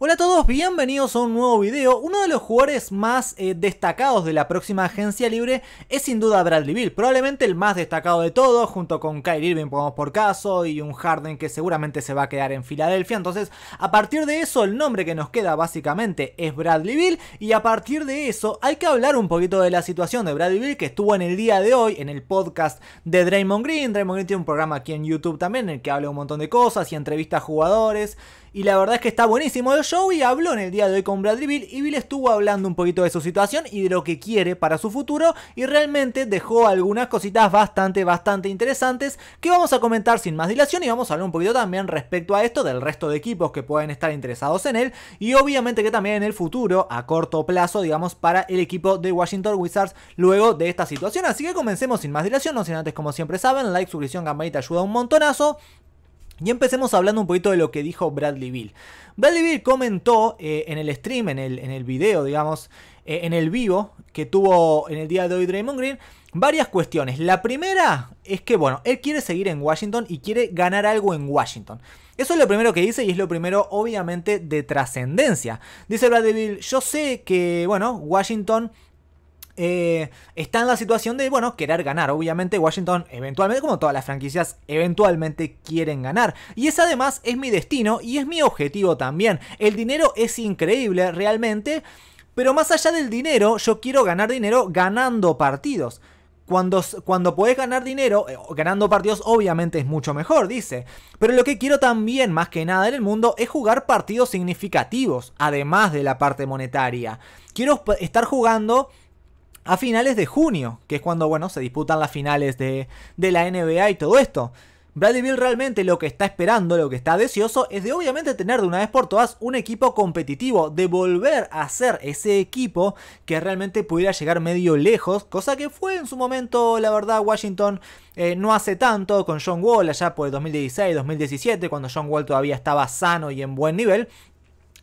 Hola a todos, bienvenidos a un nuevo video. Uno de los jugadores más eh, destacados de la próxima agencia libre es sin duda Bradley Bill, probablemente el más destacado de todos, junto con Kyle Irving, pongamos por caso, y un Harden que seguramente se va a quedar en Filadelfia. Entonces, a partir de eso, el nombre que nos queda básicamente es Bradley Bill, y a partir de eso hay que hablar un poquito de la situación de Bradley Bill que estuvo en el día de hoy en el podcast de Draymond Green. Draymond Green tiene un programa aquí en YouTube también en el que habla un montón de cosas y entrevista a jugadores. Y la verdad es que está buenísimo el show y habló en el día de hoy con Bradley y Bill estuvo hablando un poquito de su situación y de lo que quiere para su futuro y realmente dejó algunas cositas bastante, bastante interesantes que vamos a comentar sin más dilación y vamos a hablar un poquito también respecto a esto del resto de equipos que pueden estar interesados en él y obviamente que también en el futuro, a corto plazo, digamos, para el equipo de Washington Wizards luego de esta situación. Así que comencemos sin más dilación, no sin antes como siempre saben, like, suscripción, campanita ayuda un montonazo. Y empecemos hablando un poquito de lo que dijo Bradley Bill. Bradley Bill comentó eh, en el stream, en el, en el video, digamos, eh, en el vivo que tuvo en el día de hoy Draymond Green, varias cuestiones. La primera es que, bueno, él quiere seguir en Washington y quiere ganar algo en Washington. Eso es lo primero que dice y es lo primero, obviamente, de trascendencia. Dice Bradley Bill, yo sé que, bueno, Washington eh, está en la situación de, bueno, querer ganar. Obviamente Washington eventualmente, como todas las franquicias, eventualmente quieren ganar. Y ese además es mi destino y es mi objetivo también. El dinero es increíble realmente, pero más allá del dinero, yo quiero ganar dinero ganando partidos. Cuando, cuando podés ganar dinero, eh, ganando partidos obviamente es mucho mejor, dice. Pero lo que quiero también, más que nada en el mundo, es jugar partidos significativos, además de la parte monetaria. Quiero estar jugando a finales de junio, que es cuando, bueno, se disputan las finales de, la NBA y todo esto. Bradley Bill realmente lo que está esperando, lo que está deseoso, es de obviamente tener de una vez por todas un equipo competitivo, de volver a ser ese equipo que realmente pudiera llegar medio lejos, cosa que fue en su momento, la verdad, Washington eh, no hace tanto con John Wall allá por el 2016-2017, cuando John Wall todavía estaba sano y en buen nivel,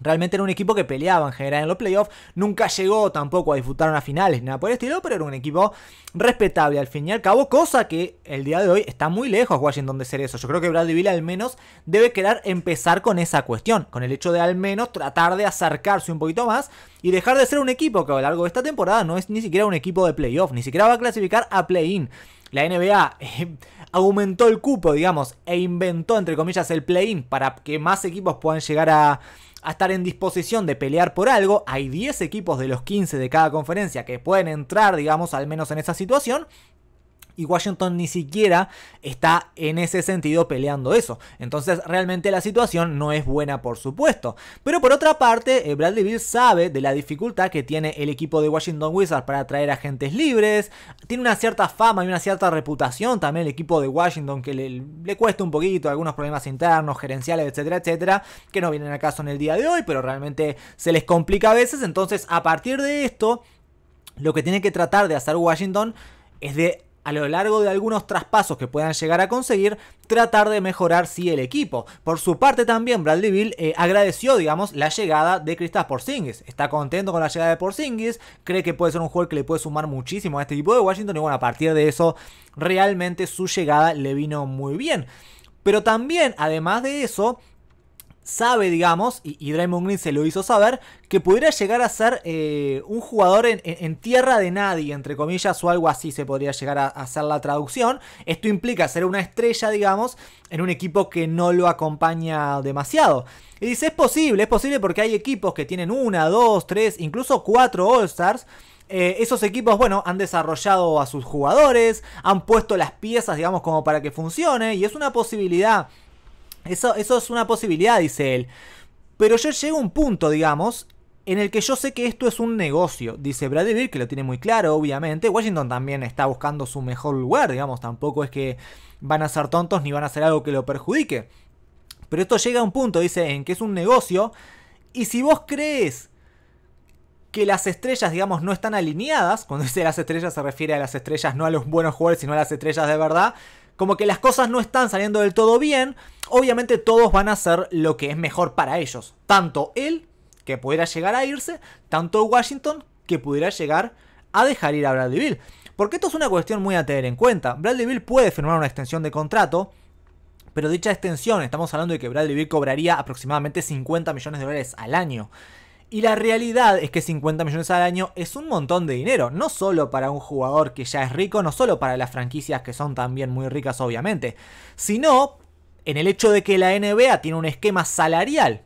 Realmente era un equipo que peleaba en general en los playoffs. Nunca llegó tampoco a disputar una finales, nada por el estilo, pero era un equipo respetable al fin y al cabo. Cosa que el día de hoy está muy lejos Washington de ser eso. Yo creo que Bradley Bill al menos debe querer empezar con esa cuestión. Con el hecho de al menos tratar de acercarse un poquito más y dejar de ser un equipo que a lo largo de esta temporada no es ni siquiera un equipo de playoffs Ni siquiera va a clasificar a play-in. La NBA eh, aumentó el cupo, digamos, e inventó, entre comillas, el play-in para que más equipos puedan llegar a a estar en disposición de pelear por algo. Hay 10 equipos de los 15 de cada conferencia que pueden entrar, digamos, al menos en esa situación. Y Washington ni siquiera está en ese sentido peleando eso. Entonces realmente la situación no es buena por supuesto. Pero por otra parte, eh, Bradley Bill sabe de la dificultad que tiene el equipo de Washington Wizards para atraer agentes libres. Tiene una cierta fama y una cierta reputación también el equipo de Washington que le, cuesta un poquito, algunos problemas internos, gerenciales, etcétera, etcétera, que no vienen a caso en el día de hoy, pero realmente se les complica a veces. Entonces a partir de esto, lo que tiene que tratar de hacer Washington es de a lo largo de algunos traspasos que puedan llegar a conseguir, tratar de mejorar sí el equipo. Por su parte también Bradley Bill eh, agradeció, digamos, la llegada de Kristaps Porzingis. Está contento con la llegada de Porzingis, cree que puede ser un jugador que le puede sumar muchísimo a este equipo de Washington y bueno, a partir de eso realmente su llegada le vino muy bien. Pero también, además de eso, sabe, digamos, y, Draymond Green se lo hizo saber, que pudiera llegar a ser eh, un jugador en, tierra de nadie, entre comillas, o algo así se podría llegar a, hacer la traducción. Esto implica ser una estrella, digamos, en un equipo que no lo acompaña demasiado. Y dice, es posible, es posible porque hay equipos que tienen una, dos, tres, incluso cuatro All-Stars. Eh, esos equipos, bueno, han desarrollado a sus jugadores, han puesto las piezas, digamos, como para que funcione, y es una posibilidad eso, es una posibilidad, dice él. Pero yo llego a un punto, digamos, en el que yo sé que esto es un negocio, dice Brad que lo tiene muy claro, obviamente. Washington también está buscando su mejor lugar, digamos, tampoco es que van a ser tontos ni van a hacer algo que lo perjudique. Pero esto llega a un punto, dice, en que es un negocio. Y si vos crees que las estrellas, digamos, no están alineadas, cuando dice las estrellas se refiere a las estrellas, no a los buenos jugadores, sino a las estrellas de verdad, como que las cosas no están saliendo del todo bien, obviamente todos van a hacer lo que es mejor para ellos. Tanto él, que pudiera llegar a irse, tanto Washington, que pudiera llegar a dejar ir a Bradley Bill. Porque esto es una cuestión muy a tener en cuenta. Bradley Bill puede firmar una extensión de contrato, pero dicha extensión, estamos hablando de que Bradley Bill cobraría aproximadamente 50 millones de dólares al año. Y la realidad es que 50 millones al año es un montón de dinero, no solo para un jugador que ya es rico, no solo para las franquicias que son también muy ricas obviamente, sino en el hecho de que la NBA tiene un esquema salarial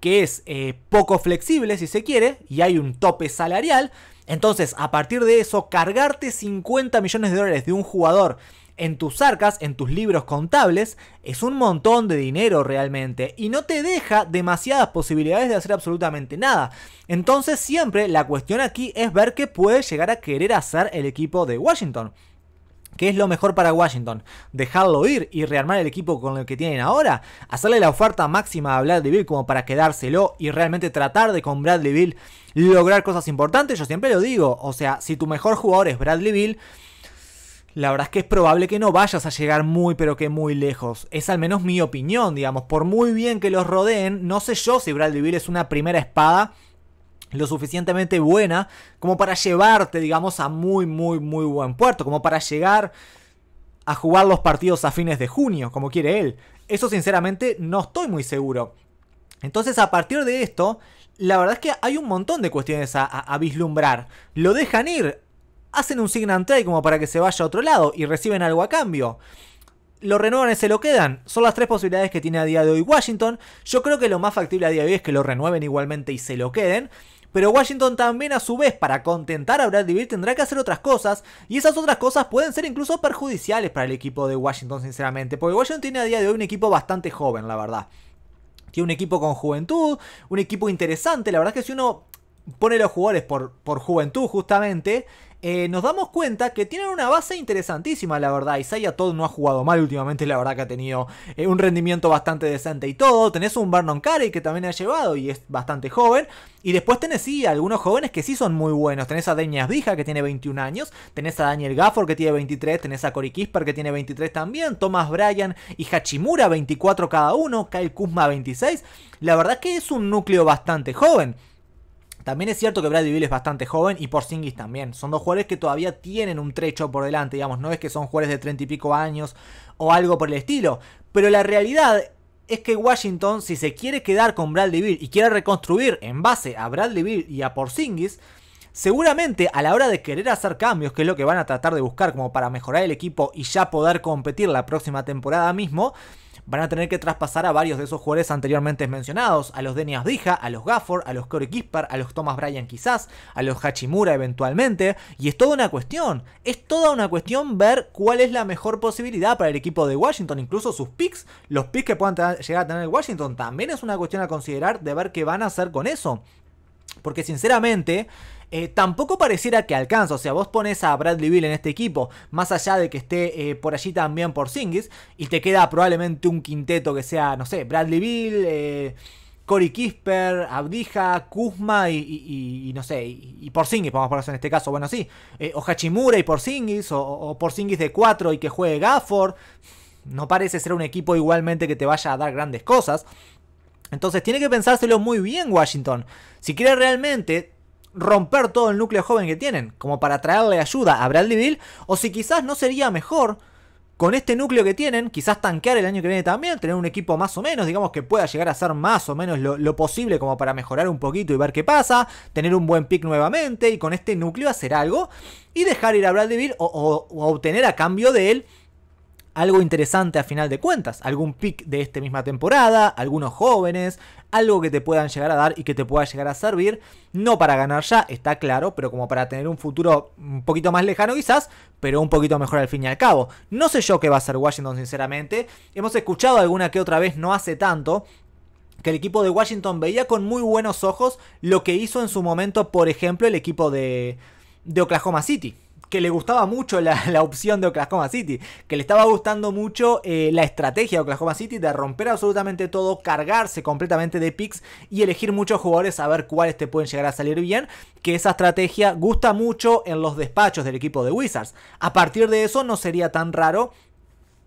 que es eh, poco flexible si se quiere, y hay un tope salarial, entonces a partir de eso cargarte 50 millones de dólares de un jugador en tus arcas, en tus libros contables, es un montón de dinero realmente y no te deja demasiadas posibilidades de hacer absolutamente nada. Entonces siempre la cuestión aquí es ver qué puede llegar a querer hacer el equipo de Washington. ¿Qué es lo mejor para Washington? ¿Dejarlo ir y rearmar el equipo con el que tienen ahora? ¿Hacerle la oferta máxima a Bradley Bill como para quedárselo y realmente tratar de con Bradley Bill lograr cosas importantes? Yo siempre lo digo, o sea, si tu mejor jugador es Bradley Bill, la verdad es que es probable que no vayas a llegar muy pero que muy lejos. Es al menos mi opinión, digamos. Por muy bien que los rodeen, no sé yo si Bradley es una primera espada lo suficientemente buena como para llevarte, digamos, a muy, muy, muy buen puerto. Como para llegar a jugar los partidos a fines de junio, como quiere él. Eso sinceramente no estoy muy seguro. Entonces a partir de esto, la verdad es que hay un montón de cuestiones a vislumbrar. Lo dejan ir hacen un sign and trade como para que se vaya a otro lado y reciben algo a cambio. Lo renuevan y se lo quedan. Son las tres posibilidades que tiene a día de hoy Washington. Yo creo que lo más factible a día de hoy es que lo renueven igualmente y se lo queden. Pero Washington también a su vez para contentar a Brad Beal tendrá que hacer otras cosas y esas otras cosas pueden ser incluso perjudiciales para el equipo de Washington sinceramente, porque Washington tiene a día de hoy un equipo bastante joven, la verdad. Tiene un equipo con juventud, un equipo interesante, la verdad es que si uno pone los jugadores por, por juventud justamente, eh, nos damos cuenta que tienen una base interesantísima, la verdad. Isaiah Todd no ha jugado mal últimamente, la verdad que ha tenido eh, un rendimiento bastante decente y todo. Tenés un Vernon Carey que también ha llevado y es bastante joven. Y después tenés sí algunos jóvenes que sí son muy buenos. Tenés a Deñas Vija que tiene 21 años, tenés a Daniel Gafford que tiene 23, tenés a Cory Kisper que tiene 23 también, Thomas Bryan y Hachimura 24 cada uno, Kyle Kuzma 26. La verdad que es un núcleo bastante joven. También es cierto que Bradley Bill es bastante joven y Porzingis también. Son dos jugadores que todavía tienen un trecho por delante, digamos. No es que son jugadores de treinta y pico años o algo por el estilo. Pero la realidad es que Washington, si se quiere quedar con Bradley Bill y quiere reconstruir en base a Bradley Bill y a Porzingis, Seguramente a la hora de querer hacer cambios, que es lo que van a tratar de buscar como para mejorar el equipo y ya poder competir la próxima temporada mismo, van a tener que traspasar a varios de esos jugadores anteriormente mencionados, a los Denias Dija, a los Gafford, a los Corey Kispar, a los Thomas Bryan quizás, a los Hachimura eventualmente, y es toda una cuestión, es toda una cuestión ver cuál es la mejor posibilidad para el equipo de Washington, incluso sus picks, los picks que puedan llegar a tener Washington, también es una cuestión a considerar de ver qué van a hacer con eso. Porque sinceramente, eh, tampoco pareciera que alcanza. O sea, vos pones a Bradley Bill en este equipo, más allá de que esté eh, por allí también por Singis, y te queda probablemente un quinteto que sea, no sé, Bradley Bill, eh, Cory Kisper, Abdija, Kuzma y, no sé, y, por Singis vamos a ponerlo en este caso, bueno, sí, o Hachimura y por Singis o, por Singis de 4 y que juegue Gafford. No parece ser un equipo igualmente que te vaya a dar grandes cosas. Entonces tiene que pensárselo muy bien Washington. Si quiere realmente romper todo el núcleo joven que tienen, como para traerle ayuda a Bradley Bill, o si quizás no sería mejor con este núcleo que tienen, quizás tanquear el año que viene también, tener un equipo más o menos, digamos que pueda llegar a ser más o menos lo, posible como para mejorar un poquito y ver qué pasa, tener un buen pick nuevamente y con este núcleo hacer algo y dejar ir a Bradley o obtener a cambio de él algo interesante a final de cuentas, algún pick de esta misma temporada, algunos jóvenes, algo que te puedan llegar a dar y que te pueda llegar a servir, no para ganar ya, está claro, pero como para tener un futuro un poquito más lejano quizás, pero un poquito mejor al fin y al cabo. No sé yo qué va a hacer Washington sinceramente, hemos escuchado alguna que otra vez no hace tanto, que el equipo de Washington veía con muy buenos ojos lo que hizo en su momento, por ejemplo, el equipo de, de Oklahoma City que le gustaba mucho la, opción de Oklahoma City, que le estaba gustando mucho eh, la estrategia de Oklahoma City de romper absolutamente todo, cargarse completamente de picks y elegir muchos jugadores a ver cuáles te pueden llegar a salir bien, que esa estrategia gusta mucho en los despachos del equipo de Wizards. A partir de eso no sería tan raro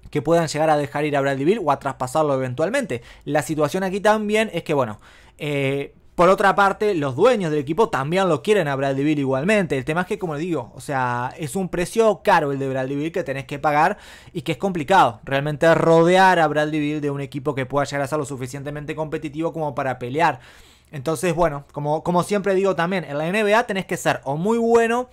que puedan llegar a dejar ir a Bradley Bill o a traspasarlo eventualmente. La situación aquí también es que, bueno, eh, por otra parte, los dueños del equipo también lo quieren a Bradley Bill igualmente. El tema es que, como digo, o sea, es un precio caro el de Bradley Bill que tenés que pagar y que es complicado. Realmente rodear a Bradley Bill de un equipo que pueda llegar a ser lo suficientemente competitivo como para pelear. Entonces, bueno, como, como siempre digo también, en la NBA tenés que ser o muy bueno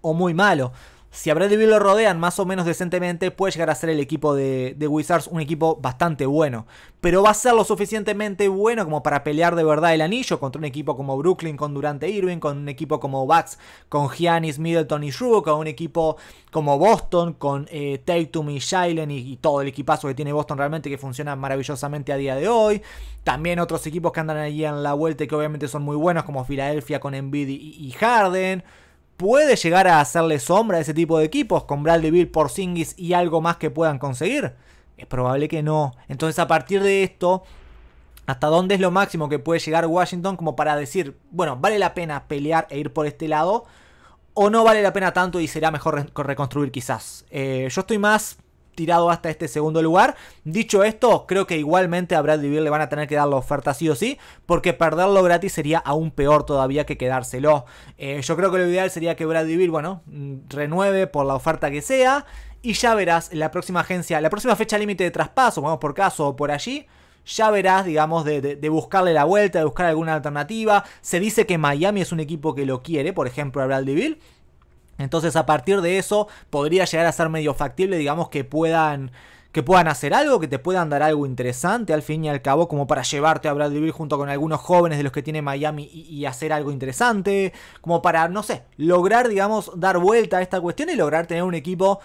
o muy malo. Si a Bradley Bill lo rodean más o menos decentemente, puede llegar a ser el equipo de, Wizards un equipo bastante bueno. Pero va a ser lo suficientemente bueno como para pelear de verdad el anillo contra un equipo como Brooklyn con Durante Irving, con un equipo como Bucks, con Giannis, Middleton y Shrew, con un equipo como Boston, con eh, Tatum y Shailen y, todo el equipazo que tiene Boston realmente que funciona maravillosamente a día de hoy. También otros equipos que andan allí en la vuelta que obviamente son muy buenos como Filadelfia con Embiid y Harden puede llegar a hacerle sombra a ese tipo de equipos con Bradley por Porzingis y algo más que puedan conseguir? Es probable que no. Entonces a partir de esto, ¿hasta dónde es lo máximo que puede llegar Washington como para decir, bueno, vale la pena pelear e ir por este lado? ¿O no vale la pena tanto y será mejor reconstruir quizás? Eh, yo estoy más tirado hasta este segundo lugar. Dicho esto, creo que igualmente a Bradley le van a tener que dar la oferta sí o sí, porque perderlo gratis sería aún peor todavía que quedárselo. Eh, yo creo que lo ideal sería que de Beal, bueno, mm, renueve por la oferta que sea. Y ya verás la próxima agencia, la próxima fecha límite de traspaso, vamos por caso o por allí ya verás, digamos, de, buscarle la vuelta, de buscar alguna alternativa. Se dice que Miami es un equipo que lo quiere, por ejemplo, a Bradley Bill. Entonces a partir de eso podría llegar a ser medio factible, digamos, que puedan que puedan hacer algo, que te puedan dar algo interesante al fin y al cabo, como para llevarte a Bradley Bill junto con algunos jóvenes de los que tiene Miami y, hacer algo interesante, como para, no sé, lograr, digamos, dar vuelta a esta cuestión y lograr tener un equipo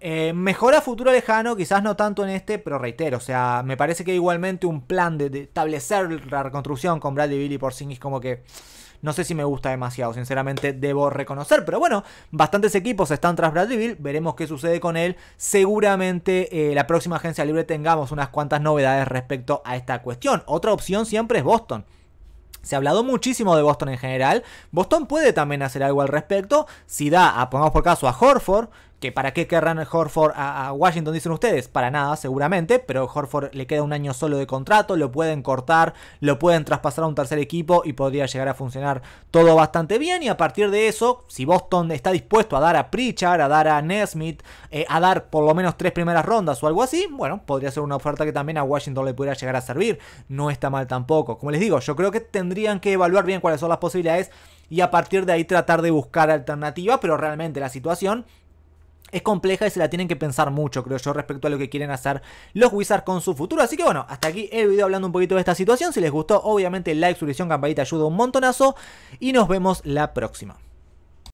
eh, mejor a futuro lejano, quizás no tanto en este, pero reitero, o sea, me parece que igualmente un plan de, establecer la reconstrucción con Bradley Bill y es como que no sé si me gusta demasiado, sinceramente debo reconocer. Pero bueno, bastantes equipos están tras Bradley veremos qué sucede con él. Seguramente eh, la próxima agencia libre tengamos unas cuantas novedades respecto a esta cuestión. Otra opción siempre es Boston. Se ha hablado muchísimo de Boston en general. Boston puede también hacer algo al respecto. Si da, a, pongamos por caso, a Horford, que para qué querrán Horford a, Washington, dicen ustedes, para nada seguramente, pero Horford le queda un año solo de contrato, lo pueden cortar, lo pueden traspasar a un tercer equipo y podría llegar a funcionar todo bastante bien y a partir de eso, si Boston está dispuesto a dar a Pritchard, a dar a Nesmith, eh, a dar por lo menos tres primeras rondas o algo así, bueno, podría ser una oferta que también a Washington le pudiera llegar a servir, no está mal tampoco, como les digo, yo creo que tendrían que evaluar bien cuáles son las posibilidades y a partir de ahí tratar de buscar alternativas, pero realmente la situación es compleja y se la tienen que pensar mucho, creo yo, respecto a lo que quieren hacer los Wizards con su futuro. Así que bueno, hasta aquí el video hablando un poquito de esta situación. Si les gustó, obviamente like, suscripción, campanita ayuda un montonazo. Y nos vemos la próxima.